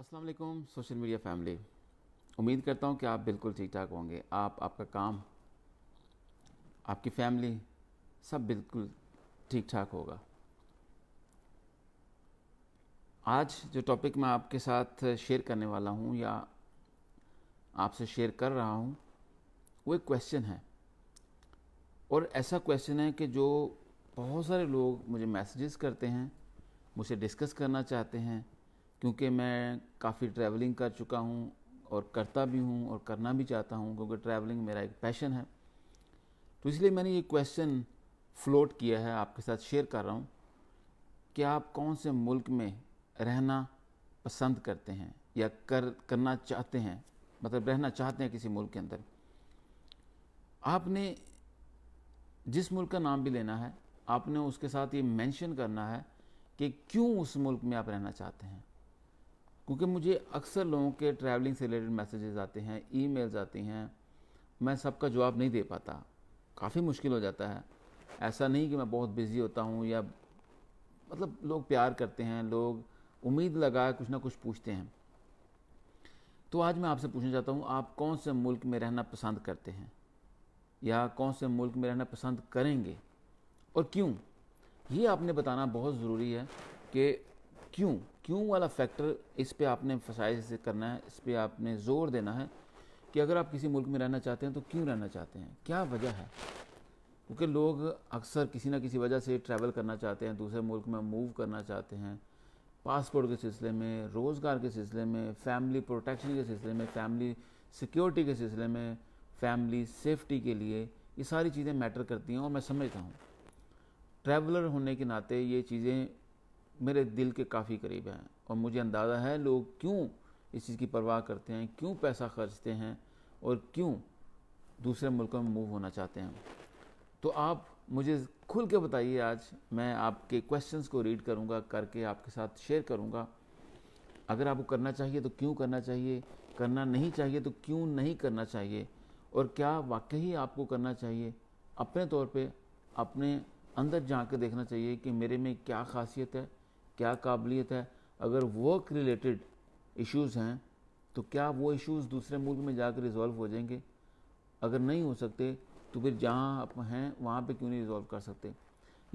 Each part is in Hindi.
अस्सलाम वालेकुम सोशल मीडिया फैमिली उम्मीद करता हूँ कि आप बिल्कुल ठीक ठाक होंगे आप आपका काम आपकी फैमिली सब बिल्कुल ठीक ठाक होगा आज जो टॉपिक मैं आपके साथ शेयर करने वाला हूँ या आपसे शेयर कर रहा हूँ वो एक क्वेश्चन है और ऐसा क्वेश्चन है कि जो बहुत सारे लोग मुझे मैसेजेस करते हैं मुझे डिस्कस करना चाहते हैं क्योंकि मैं काफ़ी ट्रैवलिंग कर चुका हूँ और करता भी हूँ और करना भी चाहता हूँ क्योंकि ट्रैवलिंग मेरा एक पैशन है तो इसलिए मैंने ये क्वेश्चन फ्लोट किया है आपके साथ शेयर कर रहा हूँ कि आप कौन से मुल्क में रहना पसंद करते हैं या कर करना चाहते हैं मतलब रहना चाहते हैं किसी मुल्क के अंदर आपने जिस मुल्क का नाम भी लेना है आपने उसके साथ ये मेंशन करना है कि क्यों उस मुल्क में आप रहना चाहते हैं क्योंकि मुझे अक्सर लोगों के ट्रैवलिंग से रिलेटेड मैसेजेस आते हैं मेल्स आती हैं मैं सबका जवाब नहीं दे पाता काफ़ी मुश्किल हो जाता है ऐसा नहीं कि मैं बहुत बिज़ी होता हूँ या मतलब लोग प्यार करते हैं लोग उम्मीद लगा कुछ ना कुछ पूछते हैं तो आज मैं आपसे पूछना चाहता हूँ आप कौन से मुल्क में रहना पसंद करते हैं या कौन से मुल्क में रहना पसंद करेंगे और क्यों ये आपने बताना बहुत ज़रूरी है कि क्यों क्यों वाला फैक्टर इस पर आपने फसाइज करना है इस पर आपने ज़ोर देना है कि अगर आप किसी मुल्क में रहना चाहते हैं तो क्यों रहना चाहते हैं क्या वजह है क्योंकि लोग अक्सर किसी ना किसी वजह से ट्रैवल करना चाहते हैं दूसरे मुल्क में मूव करना चाहते हैं पासपोर्ट के सिलसिले में रोज़गार के सिलसिले में फैमिली प्रोटेक्शन के सिलसिले में फैमिली सिक्योरिटी के सिलसिले में फैमिली सेफ्टी के लिए ये सारी चीज़ें मैटर करती हैं और मैं समझता हूँ ट्रैवलर होने के नाते ये चीज़ें मेरे दिल के काफ़ी करीब हैं और मुझे अंदाज़ा है लोग क्यों इस चीज़ की परवाह करते हैं क्यों पैसा खर्चते हैं और क्यों दूसरे मुल्क में मूव होना चाहते हैं तो आप मुझे खुल के बताइए आज मैं आपके क्वेश्चंस को रीड करूंगा करके आपके साथ शेयर करूंगा अगर आपको करना चाहिए तो क्यों करना चाहिए करना नहीं चाहिए तो क्यों नहीं करना चाहिए और क्या वाकई आपको करना चाहिए अपने तौर पे अपने अंदर जा कर देखना चाहिए कि मेरे में क्या खासियत है क्या काबिलियत है अगर वर्क रिलेटेड इश्यूज़ हैं तो क्या वो इश्यूज़ दूसरे मुल्क में जाकर रिजॉल्व हो जाएंगे अगर नहीं हो सकते तो फिर जहाँ आप हैं वहाँ पे क्यों नहीं रिजॉल्व कर सकते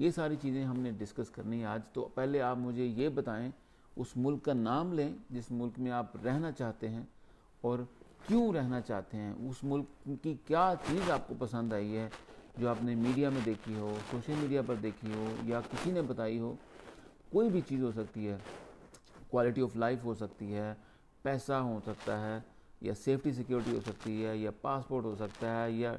ये सारी चीज़ें हमने डिस्कस करनी है आज तो पहले आप मुझे ये बताएं उस मुल्क का नाम लें जिस मुल्क में आप रहना चाहते हैं और क्यों रहना चाहते हैं उस मुल्क की क्या चीज़ आपको पसंद आई है जो आपने मीडिया में देखी हो सोशल मीडिया पर देखी हो या किसी ने बताई हो कोई भी चीज़ हो सकती है क्वालिटी ऑफ लाइफ हो सकती है पैसा हो सकता है या सेफ्टी सिक्योरिटी हो सकती है या पासपोर्ट हो सकता है या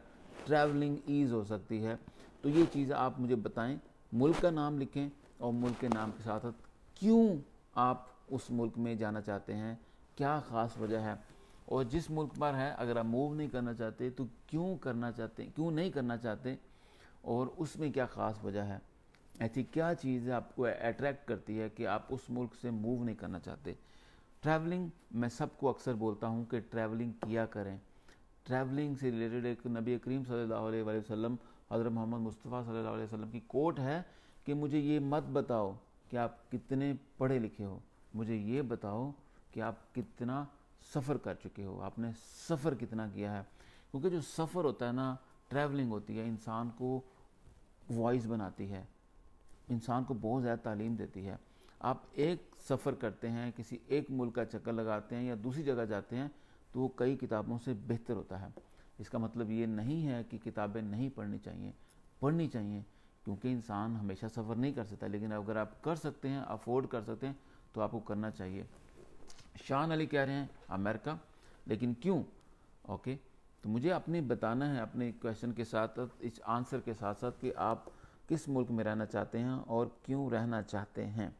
ट्रैवलिंग ईज़ हो सकती है तो ये चीज़ आप मुझे बताएं मुल्क का नाम लिखें और मुल्क के नाम के साथ साथ क्यों आप उस मुल्क में जाना चाहते हैं क्या ख़ास वजह है और जिस मुल्क पर है अगर आप मूव नहीं करना चाहते तो क्यों करना चाहते क्यों नहीं करना चाहते और उसमें क्या ख़ास वजह है ऐसी क्या चीज़ है आपको अट्रैक्ट करती है कि आप उस मुल्क से मूव नहीं करना चाहते ट्रैवलिंग मैं सबको अक्सर बोलता हूँ कि ट्रैवलिंग किया करें ट्रैवलिंग से रिलेटेड एक नबी करीम सल्लल्लाहु अलैहि वसल्लम हज़रत मोहम्मद मुस्तफ़ा सल्लल्लाहु अलैहि वसल्लम की कोट है कि मुझे ये मत बताओ कि आप कितने पढ़े लिखे हो मुझे ये बताओ कि आप कितना सफ़र कर चुके हो आपने सफ़र कितना किया है क्योंकि जो सफ़र होता है ना ट्रैवलिंग होती है इंसान को वॉइस बनाती है इंसान को बहुत ज़्यादा तालीम देती है आप एक सफ़र करते हैं किसी एक मुल्क का चक्कर लगाते हैं या दूसरी जगह जाते हैं तो वो कई किताबों से बेहतर होता है इसका मतलब ये नहीं है कि किताबें नहीं पढ़नी चाहिए पढ़नी चाहिए क्योंकि इंसान हमेशा सफ़र नहीं कर सकता लेकिन अगर आप कर सकते हैं अफोर्ड कर सकते हैं तो आपको करना चाहिए शान अली कह रहे हैं अमेरिका लेकिन क्यों ओके तो मुझे अपने बताना है अपने क्वेश्चन के साथ इस आंसर के साथ साथ कि आप किस मुल्क में रहना चाहते हैं और क्यों रहना चाहते हैं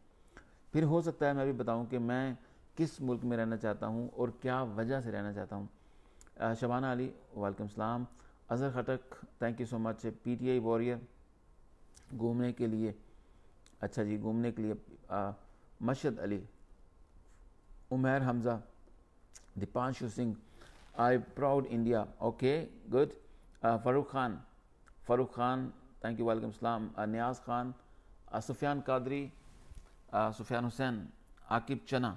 फिर हो सकता है मैं भी बताऊं कि मैं किस मुल्क में रहना चाहता हूं और क्या वजह से रहना चाहता हूं शबाना अली वालकम सलाम Azhar Khattak thank you so much P T I warrior घूमने के लिए अच्छा जी घूमने के लिए Mashad Ali Umer Hamza Deepanshu Singh I proud India okay good Farooq Khan Farooq Khan thank you वालेकुम सलाम न्याज खान सुफियान कादरी सुफियान हुसैन आकिब चना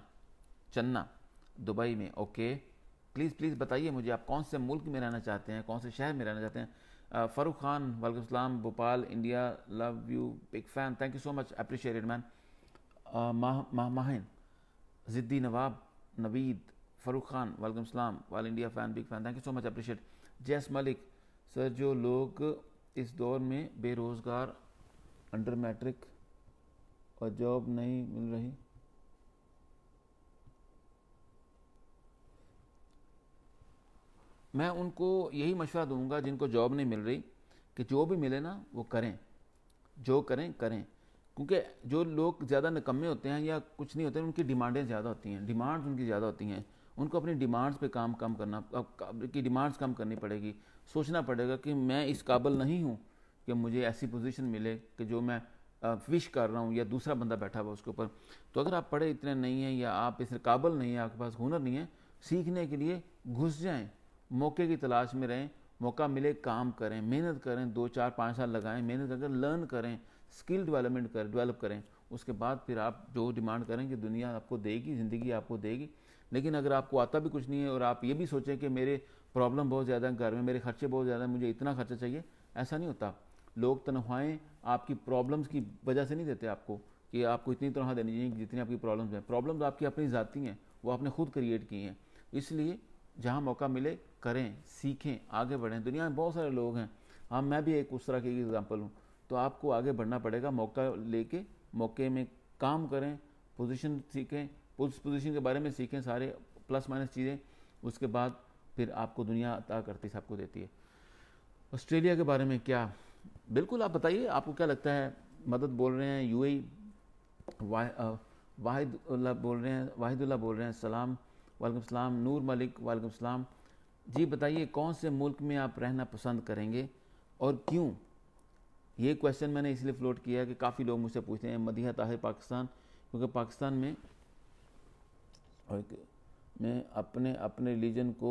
चन्ना दुबई में ओके प्लीज़ प्लीज़ बताइए मुझे आप कौन से मुल्क में रहना चाहते हैं कौन से शहर में रहना चाहते हैं फ़ारूक खान वालेकुम सलाम Bhopal India love you big fan thank you so much appreciated man माह माहिन ज़िद्दी नवाब नवीद फ़ारूक खान वालेकुम सलाम वाल India fan big fan thank you so much appreciate जैस मलिक सर जो लोग इस दौर में बेरोज़गार अंडर मैट्रिक और जॉब नहीं मिल रही मैं उनको यही मशवरा दूंगा जिनको जॉब नहीं मिल रही कि जो भी मिले ना वो करें जो करें करें क्योंकि जो लोग ज़्यादा नकम्मे होते हैं या कुछ नहीं होते हैं उनकी डिमांडें ज़्यादा होती हैं डिमांड्स उनकी ज़्यादा होती हैं उनको अपनी डिमांड्स पे काम कम करना की डिमांड्स कम करनी पड़ेगी सोचना पड़ेगा कि मैं इस काबल नहीं हूँ कि मुझे ऐसी पोजीशन मिले कि जो मैं विश कर रहा हूँ या दूसरा बंदा बैठा हुआ उसके ऊपर तो अगर आप पढ़े इतने नहीं हैं या आप इस काबल नहीं है आपके पास हुनर नहीं है सीखने के लिए घुस जाएं मौके की तलाश में रहें मौका मिले काम करें मेहनत करें दो चार पाँच साल लगाएं मेहनत करके लर्न करें स्किल डेवलपमेंट करें डेवलप करें उसके बाद फिर आप जो डिमांड करें कि दुनिया आपको देगी ज़िंदगी आपको देगी लेकिन अगर आपको आता भी कुछ नहीं है और आप ये भी सोचें कि मेरे प्रॉब्लम बहुत ज़्यादा घर में मेरे खर्चे बहुत ज़्यादा मुझे इतना खर्चा चाहिए ऐसा नहीं होता लोग तनख्वाहें आपकी प्रॉब्लम्स की वजह से नहीं देते आपको कि आपको इतनी तनख्वाह देनी चाहिए जितनी आपकी प्रॉब्लम्स हैं प्रॉब्लम्स आपकी अपनी ज़ाती हैं वो आपने खुद क्रिएट की हैं इसलिए जहाँ मौका मिले करें सीखें आगे बढ़ें दुनिया में बहुत सारे लोग हैं हाँ मैं भी एक उस तरह की एग्ज़ाम्पल हूँ तो आपको आगे बढ़ना पड़ेगा मौका लेके मौके में काम करें पोजीशन सीखें उस पोजीशन के बारे में सीखें सारे प्लस माइनस चीज़ें उसके बाद फिर आपको दुनिया अता करती से आपको देती है ऑस्ट्रेलिया के बारे में क्या बिल्कुल आप बताइए आपको क्या लगता है मदद बोल रहे हैं यू e, वाह वाहिदुल्ला बोल रहे हैं वाहिदुल्ला बोल रहे हैं सलाम वालेकुम सलाम नूर मलिक वालेकुम सलाम जी बताइए कौन से मुल्क में आप रहना पसंद करेंगे और क्यों ये क्वेश्चन मैंने इसलिए फ्लोट किया कि काफ़ी लोग मुझसे पूछते हैं मदिया ताहिर पाकिस्तान क्योंकि पाकिस्तान में में अपने अपने रिलीजन को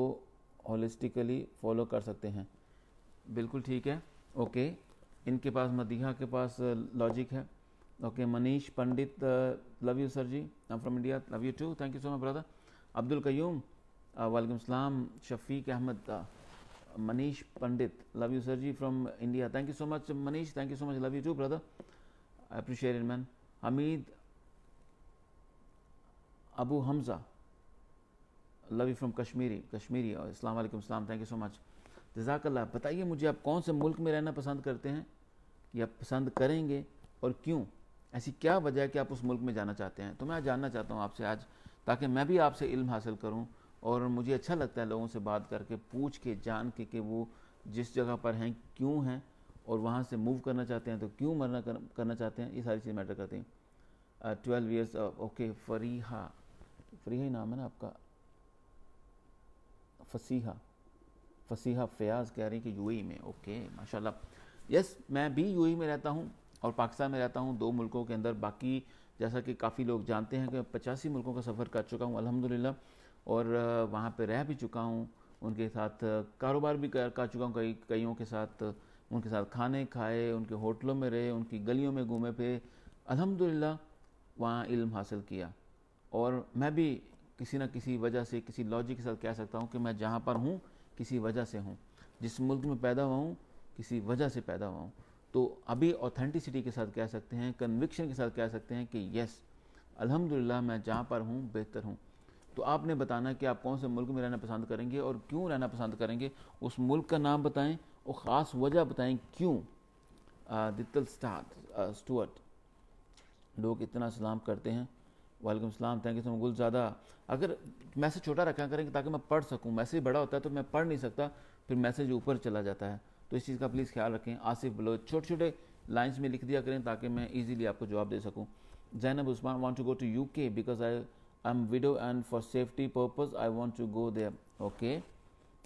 होलिस्टिकली फॉलो कर सकते हैं बिल्कुल ठीक है ओके इनके पास मदीहा के पास लॉजिक है okay Manish Pandit love you sir ji I from India love you too thank you so much brother Abdul Qayyum uh, वालेकुम सलाम Shafiq Ahmed uh, Manish Pandit love you sir ji from India thank you so much Manish thank you so much love you too brother I appreciate man Hameed Abu Hamza love you from Kashmiri Kashmiri और इस्लाम वालेकुम सलाम थैंक यू सो मच जजाकल्ला बताइए मुझे आप कौन से मुल्क में रहना पसंद करते हैं या पसंद करेंगे और क्यों ऐसी क्या वजह है कि आप उस मुल्क में जाना चाहते हैं तो मैं जानना चाहता हूँ आपसे आज ताकि मैं भी आपसे इल्म हासिल करूँ और मुझे अच्छा लगता है लोगों से बात करके पूछ के जान के कि वो जिस जगह पर हैं क्यों हैं और वहाँ से मूव करना चाहते हैं तो क्यों मरना करना चाहते हैं ये सारी चीज़ें मैटर करती हैं ट्वेल्व ईयर्स ओके फरीहा फ्री ही नाम है ना आपका फसीहा फसीहा फयाज़ कह रही कि यूएई में ओके माशाल्लाह यस मैं भी यूएई में रहता हूँ और पाकिस्तान में रहता हूँ दो मुल्कों के अंदर बाकी जैसा कि काफ़ी लोग जानते हैं कि पचासी मुल्कों का सफ़र कर चुका हूँ अलहमदिल्ला और वहाँ पर रह भी चुका हूँ उनके साथ कारोबार भी कर कर चुका हूँ कई कईयों के साथ उनके साथ खाने खाए उनके होटलों में रहे उनकी गलियों में घूमे फिर अलहमदिल्ला वहाँ इल्म हासिल किया और मैं भी किसी न किसी वजह से किसी लॉजिक के साथ कह सकता हूँ कि मैं जहाँ पर हूँ किसी वजह से हूँ जिस मुल्क में पैदा हुआ हूँ किसी वजह से पैदा हुआ हूँ तो अभी ऑथेंटिसिटी के साथ कह सकते हैं कन्विक्शन के साथ कह सकते हैं कि यस अल्हम्दुलिल्लाह मैं जहाँ पर हूँ बेहतर हूँ तो आपने बताना कि आप कौन से मुल्क में रहना पसंद करेंगे और क्यों रहना पसंद करेंगे उस मुल्क का नाम बताएं और ख़ास वजह बताएं क्यों दित्तल स्टार्ट स्टूअर्ट लोग इतना सलाम करते हैं वालेकुम सलाम thank you so much Gulzada अगर मैसेज छोटा रखा करें ताकि मैं पढ़ सकूँ मैसेज बड़ा होता है तो मैं पढ़ नहीं सकता फिर मैसेज ऊपर चला जाता है तो इस चीज़ का प्लीज़ ख्याल रखें आसिफ बलोच छोटे छोटे लाइन्स में लिख दिया करें ताकि मैं ईजिली आपको जवाब दे सकूँ Zainab Usman want to go to U K because I I am widow and for safety purpose I want to go there okay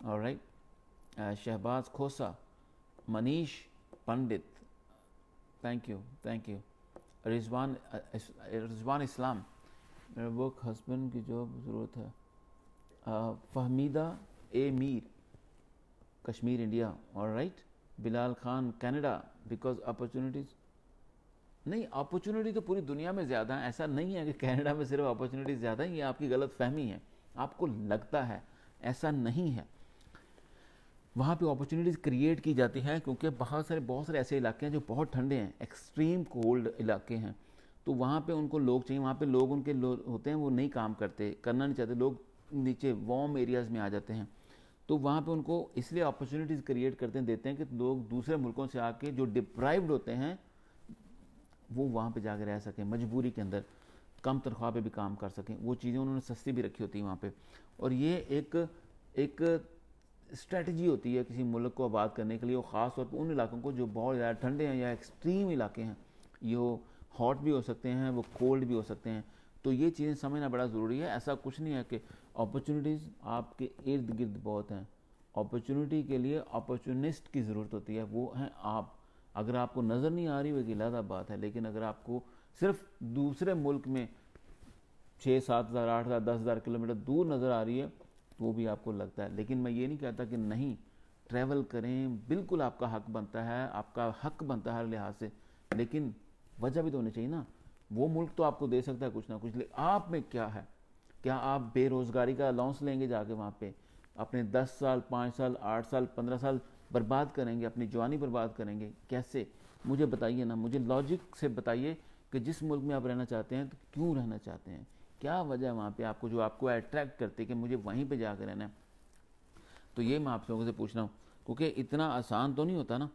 और right Shahbaz Khosa Manish Pandit thank you thank you Rizwan Rizwan Islam work husband की जॉब ज़रूरत है फहमीदा ए मीर कश्मीर इंडिया और right Bilal Khan Canada because opportunities नहीं अपॉर्चुनिटी तो पूरी दुनिया में ज़्यादा है ऐसा नहीं है कि कनाडा में सिर्फ अपॉर्चुनिटी ज़्यादा है ये आपकी गलत फहमी है आपको लगता है ऐसा नहीं है वहाँ पे अपॉर्चुनिटीज़ क्रिएट की जाती हैं क्योंकि बहुत सारे बहुत सारे ऐसे इलाके हैं जो बहुत ठंडे हैं एक्सट्रीम कोल्ड इलाके हैं तो वहाँ पे उनको लोग चाहिए वहाँ पे लोग उनके लो, होते हैं वो नहीं काम करते करना नहीं चाहते लोग नीचे वार्म एरियाज़ में आ जाते हैं तो वहाँ पे उनको इसलिए अपॉर्चुनिटीज़ क्रिएट करते हैं देते हैं कि लोग दूसरे मुल्कों से आके जो डिप्राइव्ड होते हैं वो वहाँ पर जाके रह सकें मजबूरी के अंदर कम तनख्वाह पे भी काम कर सकें वो चीज़ें उन्होंने सस्ती भी रखी होती हैं वहाँ पे और ये एक एक स्ट्रेटजी होती है किसी मुल्क को आबाद करने के लिए और ख़ास तौर पर उन इलाकों को जो बहुत ज़्यादा ठंडे हैं या एक्सट्रीम इलाके हैं ये हॉट भी हो सकते हैं वो कोल्ड भी हो सकते हैं तो ये चीज़ें समझना बड़ा ज़रूरी है ऐसा कुछ नहीं है कि अपॉर्चुनिटीज़ आपके इर्द गिर्द बहुत हैं अपॉर्चुनिटी के लिए अपॉर्चुनिस्ट की ज़रूरत होती है वो हैं आप अगर आपको नज़र नहीं आ रही वो एक इलादा बात है लेकिन अगर आपको सिर्फ दूसरे मुल्क में छः सात हज़ार आठ हज़ार दस हज़ार किलोमीटर दूर नज़र आ रही है तो भी आपको लगता है लेकिन मैं ये नहीं कहता कि नहीं ट्रैवल करें बिल्कुल आपका हक बनता है आपका हक बनता है हर लिहाज से लेकिन वजह भी तो होनी चाहिए ना वो मुल्क तो आपको दे सकता है कुछ ना कुछ लेकिन आप में क्या है क्या आप बेरोज़गारी का अलाउंस लेंगे जाके वहाँ पे अपने दस साल पाँच साल आठ साल पंद्रह साल बर्बाद करेंगे अपनी जवानी बर्बाद करेंगे कैसे मुझे बताइए ना मुझे लॉजिक से बताइए कि जिस मुल्क में आप रहना चाहते हैं तो क्यों रहना चाहते हैं क्या वजह है वहाँ पर आपको जो आपको अट्रैक्ट करती है कि मुझे वहीं पर जाकर रहना है तो ये मैं आप लोगों से पूछ रहा हूँ क्योंकि इतना आसान तो नहीं होता ना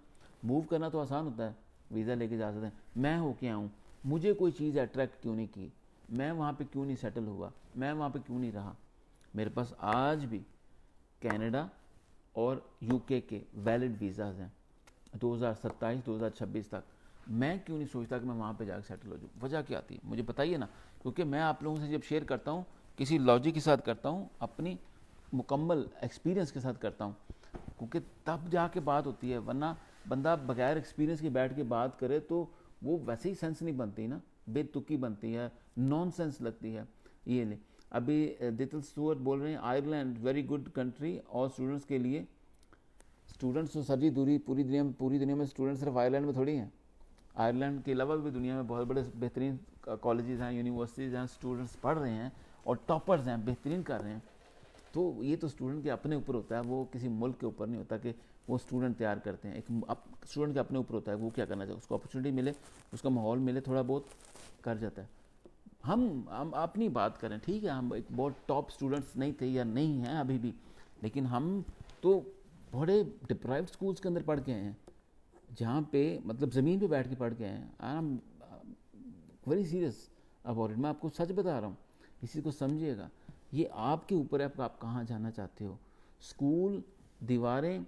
मूव करना तो आसान होता है वीज़ा लेके जा सकते हैं मैं होके आऊँ मुझे कोई चीज़ अट्रैक्ट क्यों नहीं की मैं वहाँ पे क्यों नहीं सेटल हुआ मैं वहाँ पे क्यों नहीं रहा मेरे पास आज भी कनाडा और यूके के वैलिड वीज़ाज हैं 2027 2026 तक मैं क्यों नहीं सोचता कि मैं वहाँ पे जाकर सेटल हो जाऊँ वजह क्या आती है मुझे बताइए ना क्योंकि मैं आप लोगों से जब शेयर करता हूँ किसी लॉजिक के साथ करता हूँ अपनी मुकम्मल एक्सपीरियंस के साथ करता हूँ क्योंकि तब जाके बात होती है वरना बंदा बगैर एक्सपीरियंस के बैठ के बात करे तो वो वैसे ही सेंस नहीं बनती ना बेतुकी बनती है नॉन सेंस लगती है ये नहीं अभी दितल स्टूअर्ट बोल रहे हैं आयरलैंड वेरी गुड कंट्री और स्टूडेंट्स के लिए स्टूडेंट्स तो सर जी दूरी पूरी दुनिया में पूरी दुनिया में स्टूडेंट्स सिर्फ आयरलैंड में थोड़ी हैं आयरलैंड के अलावा भी दुनिया में बहुत बड़े बेहतरीन कॉलेजेस हैं यूनिवर्सिटीज़ हैं स्टूडेंट्स पढ़ रहे हैं और टॉपर्स हैं बेहतरीन कर रहे हैं तो ये तो स्टूडेंट के अपने ऊपर होता है वो किसी मुल्क के ऊपर नहीं होता कि वो स्टूडेंट तैयार करते हैं एक स्टूडेंट के अपने ऊपर होता है वो क्या करना चाहिए उसको अपॉर्चुनिटी मिले उसका माहौल मिले थोड़ा बहुत कर जाता है हम हम अपनी बात करें ठीक है हम एक बहुत टॉप स्टूडेंट्स नहीं थे या नहीं हैं अभी भी लेकिन हम तो बड़े डिप्राइव स्कूल्स के अंदर पढ़ गए हैं जहाँ पे मतलब ज़मीन पे बैठ के पढ़ गए हैं I am very serious about it मैं आपको सच बता रहा हूँ इसी को समझिएगा ये आपके ऊपर है आप कहाँ जाना चाहते हो स्कूल दीवारें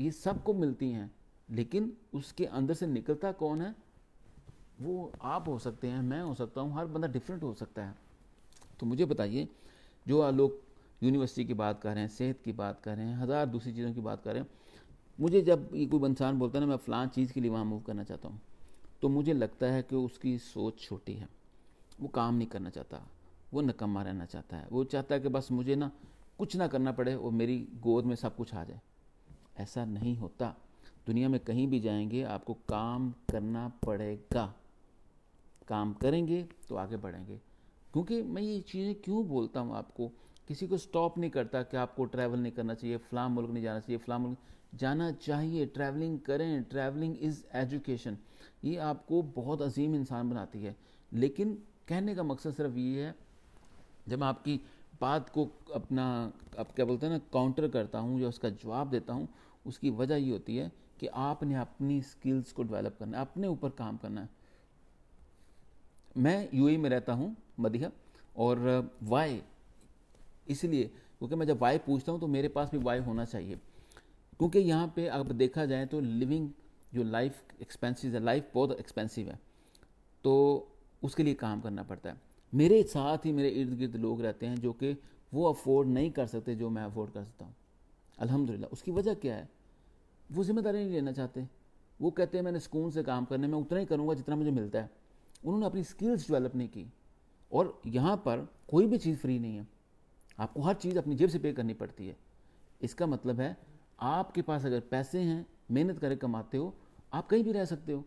ये सबको मिलती हैं लेकिन उसके अंदर से निकलता कौन है वो आप हो सकते हैं मैं हो सकता हूँ हर बंदा डिफरेंट हो सकता है तो मुझे बताइए जो लोग यूनिवर्सिटी की बात कर रहे हैं सेहत की बात कर रहे हैं हज़ार दूसरी चीज़ों की बात कर रहे हैं मुझे जब ये कोई इंसान बोलता है ना मैं फ़लाँ चीज़ के लिए वहाँ मूव करना चाहता हूँ तो मुझे लगता है कि उसकी सोच छोटी है वो काम नहीं करना चाहता वो नकम्मा रहना चाहता है वो चाहता है कि बस मुझे ना कुछ ना करना पड़े और मेरी गोद में सब कुछ आ जाए ऐसा नहीं होता दुनिया में कहीं भी जाएंगे आपको काम करना पड़ेगा काम करेंगे तो आगे बढ़ेंगे क्योंकि मैं ये चीज़ें क्यों बोलता हूँ आपको किसी को स्टॉप नहीं करता कि आपको ट्रैवल नहीं करना चाहिए फ़लाँ मुल्क नहीं जाना चाहिए फ़लाँ मुल्क जाना चाहिए ट्रैवलिंग करें ट्रैवलिंग इज़ एजुकेशन ये आपको बहुत अजीम इंसान बनाती है लेकिन कहने का मकसद सिर्फ ये है जब आपकी बात को अपना आप क्या बोलते हैं ना काउंटर करता हूँ या उसका जवाब देता हूँ उसकी वजह ये होती है कि आपने अपनी स्किल्स को डेवलप करना है अपने ऊपर काम करना है मैं यूएई में रहता हूँ मदिया और वाई इसलिए क्योंकि मैं जब वाई पूछता हूँ तो मेरे पास भी वाई होना चाहिए क्योंकि यहाँ पे अब देखा जाए तो लिविंग जो लाइफ एक्सपेंसिव है लाइफ बहुत एक्सपेंसिव है तो उसके लिए काम करना पड़ता है मेरे साथ ही मेरे इर्द गिर्द लोग रहते हैं जो कि वो अफोर्ड नहीं कर सकते जो मैं अफोर्ड कर सकता हूँ अल्हम्दुलिल्लाह उसकी वजह क्या है वो जिम्मेदारी नहीं लेना चाहते वो कहते हैं मैंने सुकून से काम करने में उतना ही करूँगा जितना मुझे मिलता है उन्होंने अपनी स्किल्स डेवलप नहीं की और यहाँ पर कोई भी चीज़ फ्री नहीं है आपको हर चीज़ अपनी जेब से पे करनी पड़ती है इसका मतलब है आपके पास अगर पैसे हैं मेहनत करके कमाते हो आप कहीं भी रह सकते हो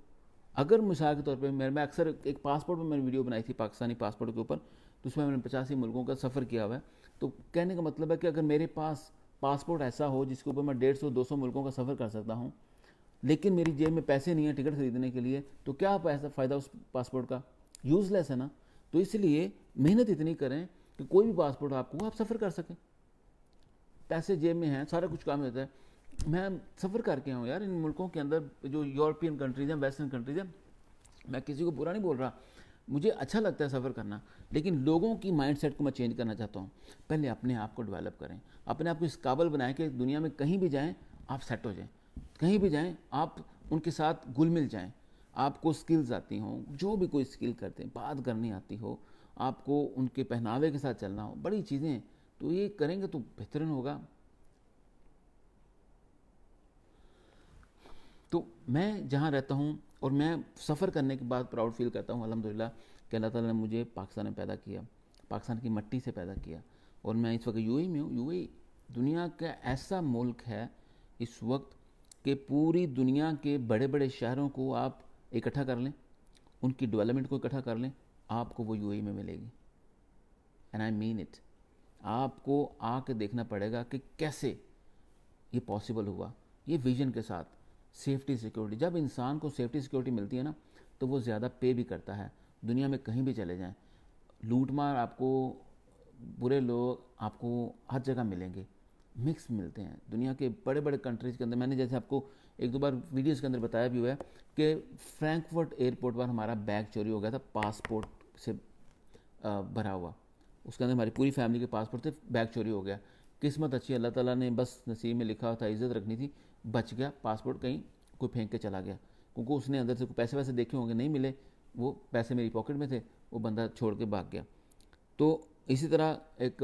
अगर मिसाल के तौर पर मेरे मैं अक्सर एक पासपोर्ट पर मैंने वीडियो बनाई थी पाकिस्तानी पासपोर्ट के ऊपर तो उसमें मैंने पचासी मुल्कों का सफ़र किया हुआ है तो कहने का मतलब है कि अगर मेरे पास पासपोर्ट ऐसा हो जिसके ऊपर मैं डेढ़ सौ दो सौ मुल्कों का सफ़र कर सकता हूँ लेकिन मेरी जेब में पैसे नहीं है टिकट खरीदने के लिए तो क्या पैसा फ़ायदा उस पासपोर्ट का यूज़लेस है ना तो इसलिए मेहनत इतनी करें कि कोई भी पासपोर्ट आपको आप सफ़र कर सकें पैसे जेब में हैं सारा कुछ काम रहता है मैं सफ़र करके आऊँ यार इन मुल्कों के अंदर जो यूरोपियन कंट्रीज़ हैं वेस्टर्न कंट्रीज़ हैं मैं किसी को बुरा नहीं बोल रहा मुझे अच्छा लगता है सफ़र करना लेकिन लोगों की सेट को मैं चेंज करना चाहता हूँ पहले अपने आप को डेवलप करें अपने आप को इस काबल बनाएं कि दुनिया में कहीं भी जाएँ आप सेट हो जाएँ कहीं भी जाएँ आप उनके साथ घुल मिल जाएँ आपको स्किल्स आती हों जो भी कोई स्किल करते हैं बात करनी आती हो आपको उनके पहनावे के साथ चलना हो बड़ी चीज़ें तो ये करेंगे तो बेहतरीन होगा तो मैं जहाँ रहता हूँ और मैं सफ़र करने के बाद प्राउड फील करता हूँ अलहमदिल्ला कि अल्लाह ताला ने मुझे पाकिस्तान में पैदा किया पाकिस्तान की मट्टी से पैदा किया और मैं इस वक्त यू में हूँ यू दुनिया का ऐसा मुल्क है इस वक्त कि पूरी दुनिया के बड़े बड़े शहरों को आप इकट्ठा कर लें उनकी डेवलपमेंट को इकट्ठा कर लें आपको वो यू में मिलेगी एंड आई मीन इट आपको आके देखना पड़ेगा कि कैसे ये पॉसिबल हुआ ये विजन के साथ सेफ्टी सिक्योरिटी जब इंसान को सेफ्टी सिक्योरिटी मिलती है ना तो वो ज़्यादा पे भी करता है दुनिया में कहीं भी चले जाएं लूटमार आपको बुरे लोग आपको हर जगह मिलेंगे मिक्स मिलते हैं दुनिया के बड़े बड़े कंट्रीज़ के अंदर मैंने जैसे आपको एक दो बार वीडियोस के अंदर बताया भी हुआ है कि फ्रैंकफर्ट एयरपोर्ट पर हमारा बैग चोरी हो गया था पासपोर्ट से भरा हुआ उसके अंदर हमारी पूरी फैमिली के पासपोर्ट से बैग चोरी हो गया किस्मत अच्छी अल्लाह ताला ने बस नसीब में लिखा था इज्जत रखनी थी बच गया पासपोर्ट कहीं कोई फेंक के चला गया क्योंकि उसने अंदर से पैसे वैसे देखे होंगे नहीं मिले वो पैसे मेरी पॉकेट में थे वो बंदा छोड़ के भाग गया तो इसी तरह एक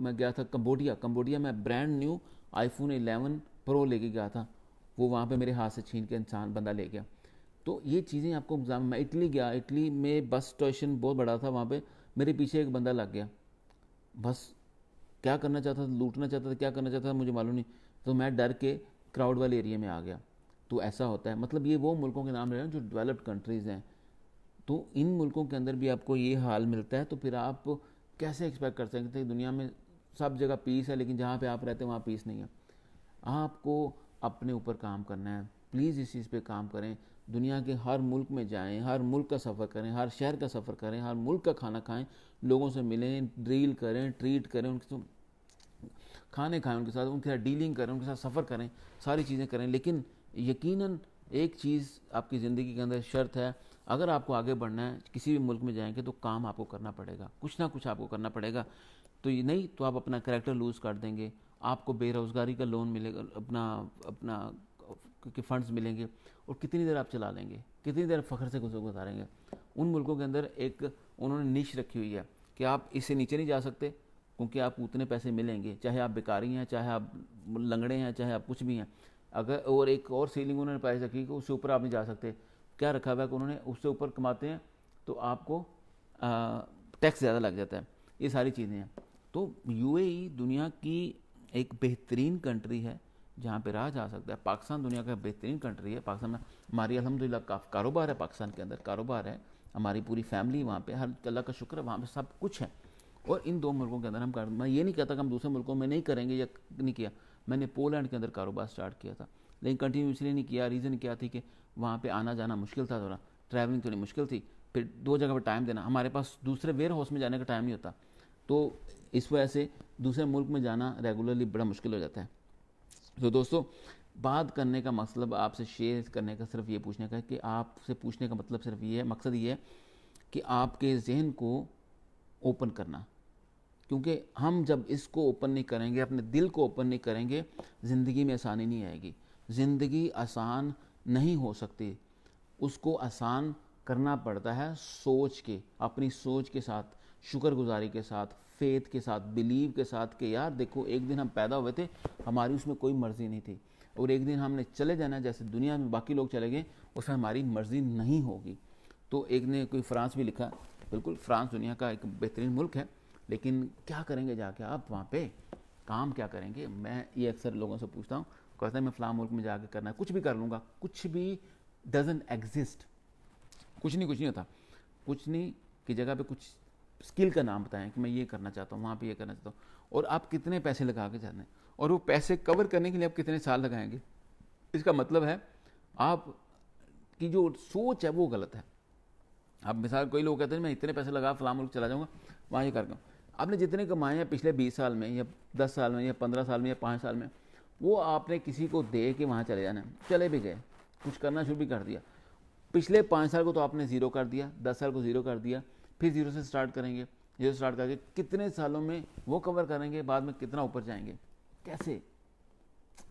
मैं गया था कंबोडिया कंबोडिया में brand new iPhone eleven pro लेके गया था वो वहाँ पे मेरे हाथ से छीन के इंसान बंदा ले गया तो ये चीज़ें आपको एग्जाम मैं इटली गया इटली में बस स्टेशन बहुत बड़ा था वहाँ पे मेरे पीछे एक बंदा लग गया बस क्या करना चाहता था लूटना चाहता था क्या करना चाहता था मुझे मालूम नहीं तो मैं डर के क्राउड वाले एरिया में आ गया तो ऐसा होता है मतलब ये वो मुल्कों के नाम ले रहे हैं जो डेवलप्ड कंट्रीज़ हैं तो इन मुल्कों के अंदर भी आपको ये हाल मिलता है तो फिर आप कैसे एक्सपेक्ट कर सकते हैं दुनिया में सब जगह पीस है लेकिन जहाँ पर आप रहते हैं वहाँ पीस नहीं है आपको अपने ऊपर काम करना है प्लीज़ इस चीज़ पर काम करें दुनिया के हर मुल्क में जाएं हर मुल्क का सफ़र करें हर शहर का सफ़र करें हर मुल्क का खाना खाएं लोगों से मिलें ड्रील करें ट्रीट करें उनके खाने खाएं उनके साथ उनके साथ डीलिंग करें उनके साथ सफ़र करें सारी चीज़ें करें लेकिन यकीन एक चीज़ आपकी ज़िंदगी के अंदर शर्त है अगर आपको आगे बढ़ना है किसी भी मुल्क में जाएंगे तो काम आपको करना पड़ेगा कुछ ना कुछ आपको करना पड़ेगा तो ये नहीं तो आप अपना करेक्टर लूज़ कर देंगे आपको बेरोज़गारी का लोन मिलेगा अपना अपना के फंड्स मिलेंगे और कितनी देर आप चला लेंगे कितनी देर फ़ख्र से गुजर गुजारेंगे उन मुल्कों के अंदर एक उन्होंने नीच रखी हुई है कि आप इससे नीचे नहीं जा सकते क्योंकि आपको उतने पैसे मिलेंगे चाहे आप बेकारी हैं चाहे आप लंगड़े हैं चाहे आप कुछ भी हैं अगर और एक और सीलिंग उन्होंने प्राइस रखी कि उससे ऊपर आप नहीं जा सकते क्या रखा हुआ है कि उन्होंने उससे ऊपर कमाते हैं तो आपको टैक्स ज़्यादा लग जाता है ये सारी चीज़ें हैं तो यू e दुनिया की एक बेहतरीन कंट्री है जहाँ पे रहा जा सकता है पाकिस्तान दुनिया का बेहतरीन कंट्री है पाकिस्तान में हमारी अलहमदिल्ला का कारोबार है पाकिस्तान के अंदर कारोबार है हमारी पूरी फैमिली वहाँ पे हर अल्लाह का शुक्र है वहाँ पे सब कुछ है और इन दो मुल्कों के अंदर हम मैं ये नहीं कहता कि हम दूसरे मुल्कों में नहीं करेंगे या नहीं किया मैंने पोलैंड के अंदर कारोबार स्टार्ट किया था लेकिन कंटिन्यू इसलिए नहीं किया रीज़न क्या थी कि वहाँ पर आना जाना मुश्किल था थोड़ा ट्रैवलिंग थोड़ी मुश्किल थी फिर दो जगह पर टाइम देना हमारे पास दूसरे वेयर हाउस में जाने का टाइम नहीं होता तो इस वजह से दूसरे मुल्क में जाना रेगुलरली बड़ा मुश्किल हो जाता है तो दोस्तों बात करने का मतलब आपसे शेयर करने का सिर्फ ये पूछने का है कि आपसे पूछने का मतलब सिर्फ ये है मकसद ये है कि आपके जहन को ओपन करना क्योंकि हम जब इसको ओपन नहीं करेंगे अपने दिल को ओपन नहीं करेंगे ज़िंदगी में आसानी नहीं आएगी ज़िंदगी आसान नहीं हो सकती उसको आसान करना पड़ता है सोच के अपनी सोच के साथ शुक्रगुजारी के साथ फेथ के साथ बिलीव के साथ कि यार देखो एक दिन हम पैदा हुए थे हमारी उसमें कोई मर्ज़ी नहीं थी और एक दिन हमने चले जाना जैसे दुनिया में बाकी लोग चले गए उसमें हमारी मर्ज़ी नहीं होगी तो एक ने कोई फ्रांस भी लिखा बिल्कुल फ्रांस दुनिया का एक बेहतरीन मुल्क है लेकिन क्या करेंगे जाके आप वहाँ पे काम क्या करेंगे मैं ये अक्सर लोगों से पूछता हूँ कहता है मैं फ्लाम मुल्क में जाके करना है कुछ भी कर लूँगा कुछ भी डजेंट एग्जिस्ट कुछ नहीं कुछ नहीं होता कुछ नहीं की जगह पे कुछ स्किल का नाम बताएं कि मैं ये करना चाहता हूँ वहाँ पे ये करना चाहता हूँ और आप कितने पैसे लगा के जाते हैं और वो पैसे कवर करने के लिए आप कितने साल लगाएंगे इसका मतलब है आप की जो सोच है वो गलत है आप मिसाल कोई लोग कहते हैं मैं इतने पैसे लगा फलाम मुल्क चला जाऊँगा वहाँ ये कर गया आपने जितने कमाए हैं पिछले बीस साल में या दस साल में या पंद्रह साल में या पाँच साल में वो आपने किसी को दे के वहाँ चले जाना चले भी गए कुछ करना शुरू भी कर दिया पिछले पाँच साल को तो आपने ज़ीरो कर दिया दस साल को ज़ीरो कर दिया फिर ज़ीरो से स्टार्ट करेंगे ज़ीरो स्टार्ट करके कितने सालों में वो कवर करेंगे बाद में कितना ऊपर जाएंगे कैसे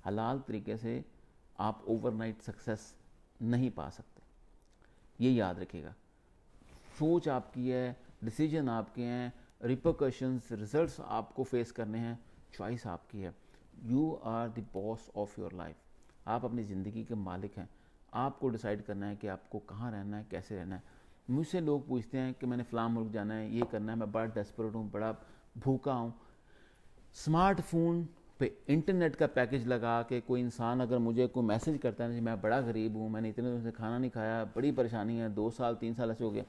हलाल तरीके से आप ओवरनाइट सक्सेस नहीं पा सकते ये याद रखिएगा सोच आपकी है डिसीजन आपके हैं रिपोकशंस रिजल्ट्स आपको फेस करने हैं चॉइस आपकी है you are the boss of your life आप अपनी ज़िंदगी के मालिक हैं आपको डिसाइड करना है कि आपको कहाँ रहना है कैसे रहना है मुझसे लोग पूछते हैं कि मैंने फ़लाम मुल्क जाना है ये करना है मैं बड़ा डेस्परेट हूँ बड़ा भूखा हूँ स्मार्टफोन पे इंटरनेट का पैकेज लगा के कोई इंसान अगर मुझे कोई मैसेज करता है मैं बड़ा गरीब हूँ मैंने इतने दिन से खाना नहीं खाया बड़ी परेशानी है दो साल तीन साल ऐसे हो गए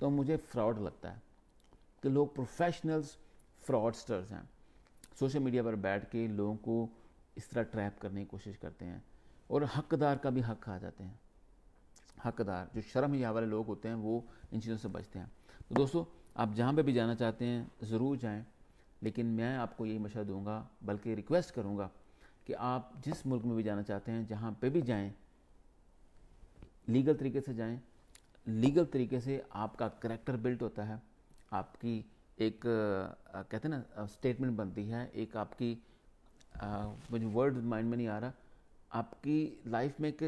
तो मुझे फ्रॉड लगता है कि लोग प्रोफेशनल्स फ्रॉडस्टर्स हैं सोशल मीडिया पर बैठ के लोगों को इस तरह ट्रैप करने की कोशिश करते हैं और हकदार का भी हक खा जाते हैं हकदार जो शर्म यहाँ वाले लोग होते हैं वो इन चीज़ों से बचते हैं तो दोस्तों आप जहाँ पे भी जाना चाहते हैं ज़रूर जाएं लेकिन मैं आपको यही मशा दूंगा बल्कि रिक्वेस्ट करूँगा कि आप जिस मुल्क में भी जाना चाहते हैं जहाँ पे भी जाएं लीगल तरीके से जाएं लीगल तरीके से आपका करेक्टर बिल्ट होता है आपकी एक आ, कहते हैं ना स्टेटमेंट बनती है एक आपकी मुझे वर्ड माइंड में नहीं आ रहा आपकी लाइफ में एक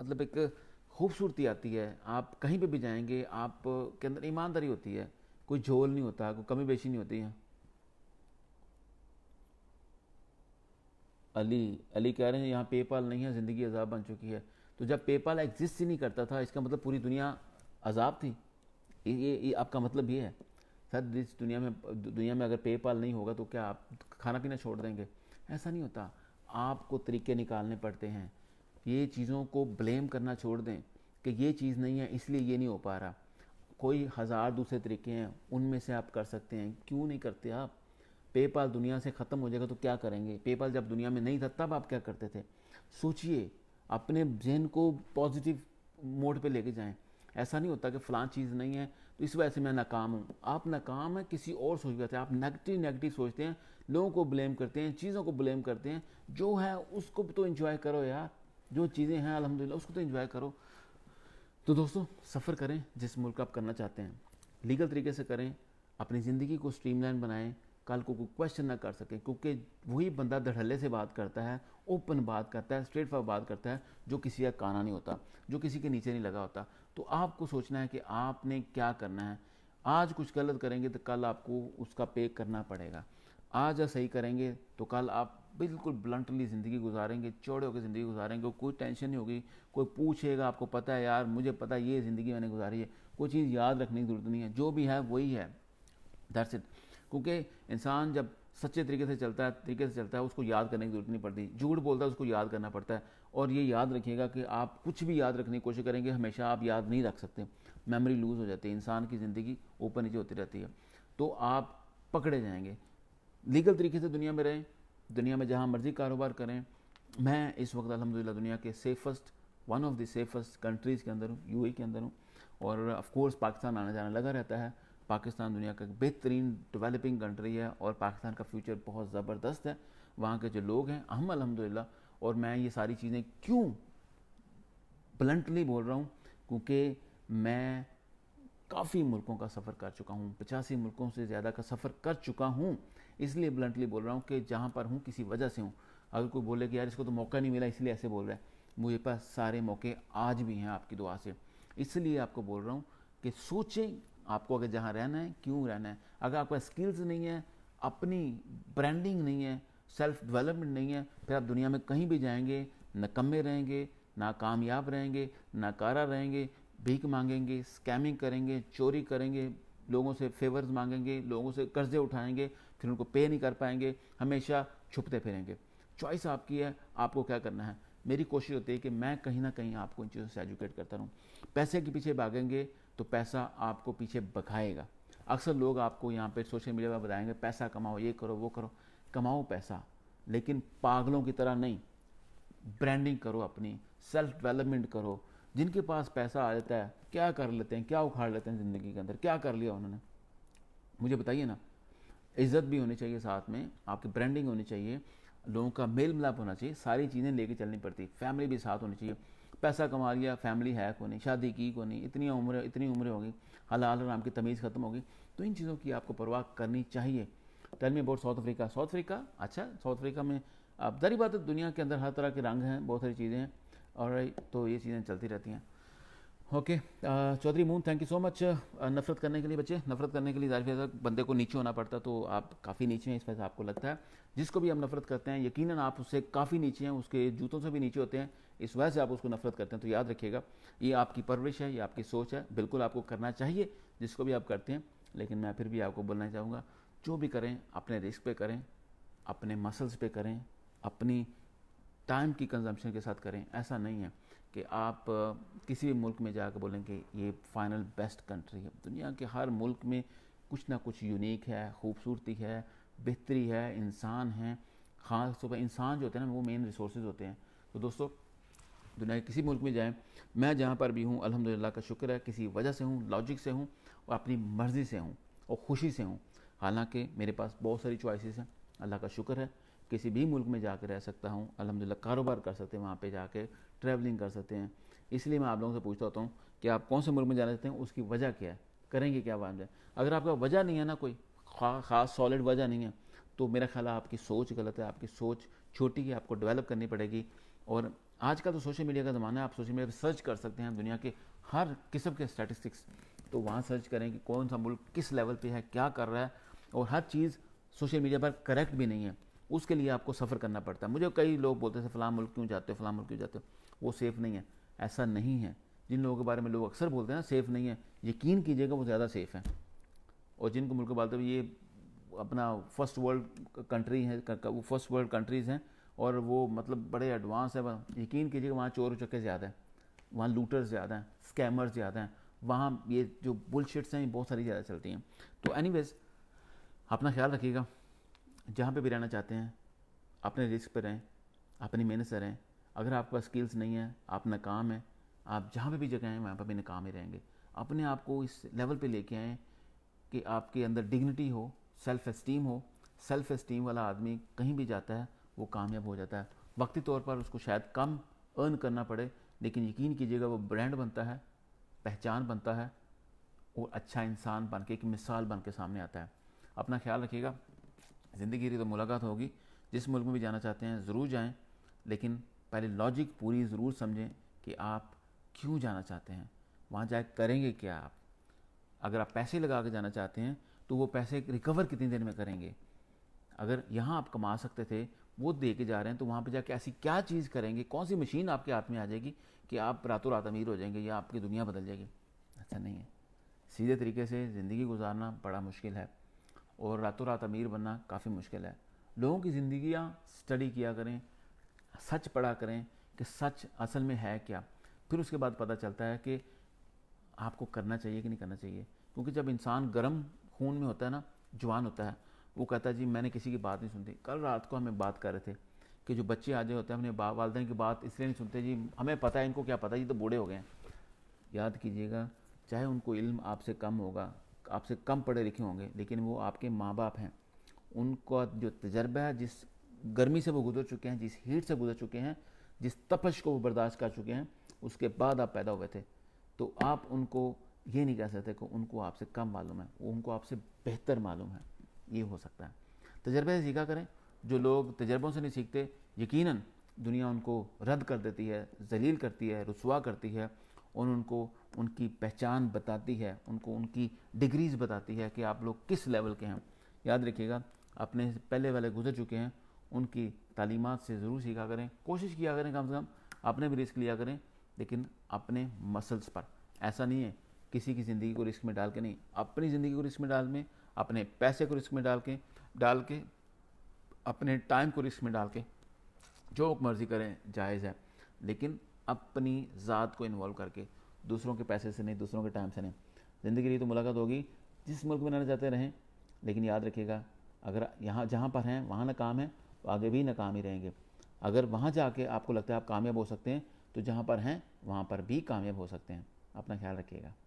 मतलब एक खूबसूरती आती है आप कहीं पे भी जाएंगे आप के अंदर ईमानदारी होती है कोई झोल नहीं होता कोई कमी बेशी नहीं होती है अली अली कह रहे हैं यहाँ पेपाल नहीं है ज़िंदगी अजाब बन चुकी है तो जब पेपाल एग्जिस्ट ही नहीं करता था इसका मतलब पूरी दुनिया अजाब थी ये, ये आपका मतलब ये है सर इस दुनिया में दुनिया में अगर पेपाल नहीं होगा तो क्या आप खाना पीना छोड़ देंगे ऐसा नहीं होता आपको तरीके निकालने पड़ते हैं ये चीज़ों को ब्लेम करना छोड़ दें कि ये चीज़ नहीं है इसलिए ये नहीं हो पा रहा कोई हज़ार दूसरे तरीके हैं उनमें से आप कर सकते हैं क्यों नहीं करते आप पेपाल दुनिया से ख़त्म हो जाएगा तो क्या करेंगे पेपाल जब दुनिया में नहीं था तब आप क्या करते थे सोचिए अपने जहन को पॉजिटिव मोड पे लेके जाएं ऐसा नहीं होता कि फ़लाँ चीज़ नहीं है तो इस वजह से मैं नाकाम हूँ आप नाकाम है किसी और सोच करते हैं आप नेगेटिव नेगेटिव सोचते हैं लोगों को ब्लेम करते हैं चीज़ों को ब्लेम करते हैं जो है उसको तो इन्जॉय करो यार जो चीज़ें हैं अलहमदिल्ला उसको तो इन्जॉय करो तो दोस्तों सफ़र करें जिस मुल्क आप करना चाहते हैं लीगल तरीके से करें अपनी ज़िंदगी को स्ट्रीमलाइन बनाएं कल को कोई क्वेश्चन ना कर सकें क्योंकि वही बंदा धड़ल्ले से बात करता है ओपन बात करता है स्ट्रेट फॉर बात करता है जो किसी का काना नहीं होता जो किसी के नीचे नहीं लगा होता तो आपको सोचना है कि आपने क्या करना है आज कुछ गलत करेंगे तो कल आपको उसका पे करना पड़ेगा आज सही करेंगे तो कल आप बिल्कुल ब्लंटली ज़िंदगी गुजारेंगे चौड़े होकर ज़िंदगी गुजारेंगे कोई टेंशन नहीं होगी कोई पूछेगा आपको पता है यार मुझे पता है ये ज़िंदगी मैंने गुजारी है कोई चीज़ याद रखने की ज़रूरत नहीं है जो भी है वही है दर्शित क्योंकि इंसान जब सच्चे तरीके से चलता है तरीके से चलता है उसको याद करने की जरूरत नहीं पड़ती झूठ बोलता है उसको याद करना पड़ता है और ये याद रखिएगा कि आप कुछ भी याद रखने की कोशिश करेंगे हमेशा आप याद नहीं रख सकते मेमोरी लूज़ हो जाती है इंसान की ज़िंदगी ऊपर नीचे होती रहती है तो आप पकड़े जाएंगे लीगल तरीके से दुनिया में रहें दुनिया में जहाँ मर्जी कारोबार करें मैं इस वक्त अलहमदिल्ला दुनिया के safest one of the safest countries के अंदर हूँ यू e के अंदर हूँ और ऑफ़ कोर्स पाकिस्तान आना जाना लगा रहता है पाकिस्तान दुनिया का एक बेहतरीन डेवलपिंग कंट्री है और पाकिस्तान का फ्यूचर बहुत ज़बरदस्त है वहाँ के जो लोग हैं हम अलहमदिल्ला और मैं ये सारी चीज़ें क्यों ब्लंटली बोल रहा हूँ क्योंकि मैं काफ़ी मुल्कों का सफ़र कर चुका हूँ पचासी मुल्कों से ज़्यादा का सफ़र कर चुका हूँ इसलिए ब्लंटली बोल रहा हूँ कि जहाँ पर हूँ किसी वजह से हूँ अगर कोई बोले कि यार इसको तो मौका नहीं मिला इसलिए ऐसे बोल रहा है मुझे पास सारे मौके आज भी हैं आपकी दुआ से इसलिए आपको बोल रहा हूँ कि सोचें आपको अगर जहाँ रहना है क्यों रहना है अगर आपका स्किल्स नहीं है अपनी ब्रांडिंग नहीं है सेल्फ डेवलपमेंट नहीं है फिर आप दुनिया में कहीं भी जाएंगे नकम्मे रहेंगे ना कामयाब रहेंगे नाकारा रहेंगे भीख मांगेंगे स्कैमिंग करेंगे चोरी करेंगे लोगों से फेवर्स मांगेंगे लोगों से कर्जे उठाएंगे फिर उनको पे नहीं कर पाएंगे हमेशा छुपते फिरेंगे चॉइस आपकी है आपको क्या करना है मेरी कोशिश होती है कि मैं कहीं ना कहीं आपको इन चीज़ों से एजुकेट करता रहूँ पैसे के पीछे भागेंगे तो पैसा आपको पीछे बखाएगा अक्सर लोग आपको यहाँ पे सोशल मीडिया पर बताएंगे पैसा कमाओ ये करो वो करो कमाओ पैसा लेकिन पागलों की तरह नहीं ब्रांडिंग करो अपनी सेल्फ डेवलपमेंट करो जिनके पास पैसा आ जाता है क्या कर लेते हैं क्या उखाड़ लेते हैं ज़िंदगी के अंदर क्या कर लिया उन्होंने मुझे बताइए ना इज्जत भी होनी चाहिए साथ में आपकी ब्रांडिंग होनी चाहिए लोगों का मेल मिलाप होना चाहिए सारी चीज़ें लेके चलनी पड़ती फैमिली भी साथ होनी चाहिए पैसा कमा लिया फैमिली है को नहीं शादी की को नहीं इतनी उम्र इतनी उम्र होगी हलाल हराम की तमीज़ ख़त्म होगी तो इन चीज़ों की आपको परवाह करनी चाहिए tell me about South Africa South Africa अच्छा साउथ अफ्रीका में अब दरी बात है दुनिया के अंदर हर तरह के रंग हैं बहुत सारी चीज़ें हैं और तो ये चीज़ें चलती रहती हैं okay Chaudhary moon thank you so much नफरत करने के लिए बच्चे नफरत करने के लिए जाहिर फैसला बंदे को नीचे होना पड़ता तो आप काफ़ी नीचे हैं इस वजह से आपको लगता है जिसको भी हम नफरत करते हैं यकीनन आप उससे काफ़ी नीचे हैं उसके जूतों से भी नीचे होते हैं इस वजह से आप उसको नफरत करते हैं तो याद रखिएगा ये आपकी परवरिश है ये आपकी सोच है बिल्कुल आपको करना चाहिए जिसको भी आप करते हैं लेकिन मैं फिर भी आपको बोलना चाहूँगा जो भी करें अपने रिस्क पे करें अपने मसल्स पे करें अपनी टाइम की कंजम्पशन के साथ करें ऐसा नहीं है कि आप किसी भी मुल्क में जाकर बोलें कि ये फाइनल बेस्ट कंट्री है दुनिया के हर मुल्क में कुछ ना कुछ यूनिक है खूबसूरती है बेहतरी है इंसान है ख़ास तौर पर इंसान जो होते हैं ना वो मेन रिसोर्स होते हैं तो दोस्तों दुनिया के किसी मुल्क में जाएँ मैं जहाँ पर भी हूँ अलहमदिल्ला का शुक्र है किसी वजह से हूँ लॉजिक से हूँ और अपनी मर्ज़ी से हूँ और खुशी से हूँ हालांकि मेरे पास बहुत सारी चॉइसेस हैं अल्लाह का शुक्र है किसी भी मुल्क में कर रह सकता हूँ अलहमदिल्ला कारोबार कर सकते हैं वहाँ पर जाके ट्रैवलिंग कर सकते हैं इसलिए मैं आप लोगों से पूछता होता हूँ कि आप कौन से मुल्क में जाना चाहते हैं उसकी वजह क्या है करेंगे क्या है अगर आपका वजह नहीं है ना कोई ख़ास सॉलिड वजह नहीं है तो मेरा ख्याल है आपकी सोच गलत है आपकी सोच छोटी है आपको डेवलप करनी पड़ेगी और आजकल तो सोशल मीडिया का ज़माना है आप सोशल मीडिया पर सर्च कर सकते हैं दुनिया के हर किस्म के स्टैटिस्टिक्स तो वहाँ सर्च करें कि कौन सा मुल्क किस लेवल पे है क्या कर रहा है और हर चीज़ सोशल मीडिया पर करेक्ट भी नहीं है उसके लिए आपको सफ़र करना पड़ता है मुझे कई लोग बोलते थे फ़लाँ मुल्क क्यों जाते हो फ़लाँ मुल्क क्यों जाते हो वो सेफ़ नहीं है ऐसा नहीं है जिन लोगों के बारे में लोग अक्सर बोलते हैं ना सेफ़ नहीं है यकीन कीजिएगा वो ज़्यादा सेफ़ है और जिनको मुल्क बोलते हैं ये अपना फर्स्ट वर्ल्ड कंट्री है वो फर्स्ट वर्ल्ड कंट्रीज़ हैं और वो मतलब बड़े एडवांस है यकीन कीजिए वहाँ चोर चक्के ज़्यादा हैं वहाँ लूटर्स ज़्यादा हैं स्कैमर्स ज़्यादा हैं वहाँ ये जो बुलशिट्स हैं ये बहुत सारी ज़्यादा चलती हैं तो एनी अपना ख्याल रखिएगा जहाँ पर भी रहना चाहते हैं अपने रिस्क पर रहें अपनी मेहनत से रहें अगर आपके पास स्किल्स नहीं है आप नाकाम हैं आप जहाँ पर भी जगह हैं वहाँ पर भी नाकाम ही रहेंगे अपने आप को इस लेवल पे लेके आएँ कि आपके अंदर डिग्निटी हो सेल्फ इस्टीम हो सेल्फ इस्टीम वाला आदमी कहीं भी जाता है वो कामयाब हो जाता है वक्ती तौर पर उसको शायद कम अर्न करना पड़े लेकिन यकीन कीजिएगा वो ब्रांड बनता है पहचान बनता है और अच्छा इंसान बन के एक मिसाल बन के सामने आता है अपना ख्याल रखिएगा ज़िंदगी की तो मुलाकात होगी जिस मुल्क में भी जाना चाहते हैं ज़रूर जाएं लेकिन पहले लॉजिक पूरी ज़रूर समझें कि आप क्यों जाना चाहते हैं वहाँ जाए करेंगे क्या आप अगर आप पैसे लगा के जाना चाहते हैं तो वो पैसे रिकवर कितनी देर में करेंगे अगर यहाँ आप कमा सकते थे वो दे के जा रहे हैं तो वहाँ पर जाके ऐसी क्या चीज़ करेंगे कौन सी मशीन आपके हाथ में आ जाएगी कि आप रातों रात अमीर हो जाएंगे या आपकी दुनिया बदल जाएगी ऐसा नहीं है सीधे तरीके से ज़िंदगी गुजारना बड़ा मुश्किल है और रातों रात अमीर बनना काफ़ी मुश्किल है लोगों की ज़िंदियाँ स्टडी किया करें सच पढ़ा करें कि सच असल में है क्या फिर उसके बाद पता चलता है कि आपको करना चाहिए कि नहीं करना चाहिए क्योंकि जब इंसान गर्म खून में होता है ना जवान होता है वो कहता जी मैंने किसी की बात नहीं सुनती कल रात को हमें बात कर रहे थे कि जो बच्चे आधे होते हैं अपने वालदेन की बात इसलिए नहीं सुनते जी हमें पता है इनको क्या पता जी तो बूढ़े हो गए हैं याद कीजिएगा चाहे उनको इल्म आपसे कम होगा आपसे कम पढ़े लिखे होंगे लेकिन वो आपके माँ बाप हैं उनका जो तजर्बा है जिस गर्मी से वो गुजर चुके हैं जिस हीट से गुजर चुके हैं जिस तपश को वो बर्दाश्त कर चुके हैं उसके बाद आप पैदा हुए थे तो आप उनको ये नहीं कह सकते कि उनको आपसे कम मालूम है उनको आपसे बेहतर मालूम है ये हो सकता है तजर्बे से सीखा करें जो लोग तजर्बों से नहीं सीखते यकीन दुनिया उनको रद्द कर देती है जलील करती है रसुआ करती है और उनको उनकी पहचान बताती है उनको उनकी डिग्रीज बताती है कि आप लोग किस लेवल के हैं याद रखिएगा अपने पहले वाले गुजर चुके हैं उनकी तालीमत से ज़रूर सीखा करें कोशिश किया करें कम से कम अपने भी रिस्क लिया करें लेकिन अपने मसल्स पर ऐसा नहीं है किसी की ज़िंदगी को रिस्क में डाल के नहीं अपनी ज़िंदगी को रिस्क में डाल में अपने पैसे को रिस्क में डाल के डाल के अपने टाइम को रिस्क में डाल के जो मर्जी करें जायज़ है लेकिन अपनी ज़ात को इन्वॉल्व करके दूसरों के पैसे से नहीं दूसरों के टाइम से नहीं ज़िंदगी रही तो मुलाकात होगी जिस मुल्क में रहना चाहते रहें लेकिन याद रखिएगा अगर यहाँ जहाँ पर हैं वहाँ नाकाम है तो आगे भी नाकाम ही रहेंगे अगर वहाँ जाके आपको लगता है आप कामयाब हो सकते हैं तो जहाँ पर हैं वहाँ पर भी कामयाब हो सकते हैं अपना ख्याल रखिएगा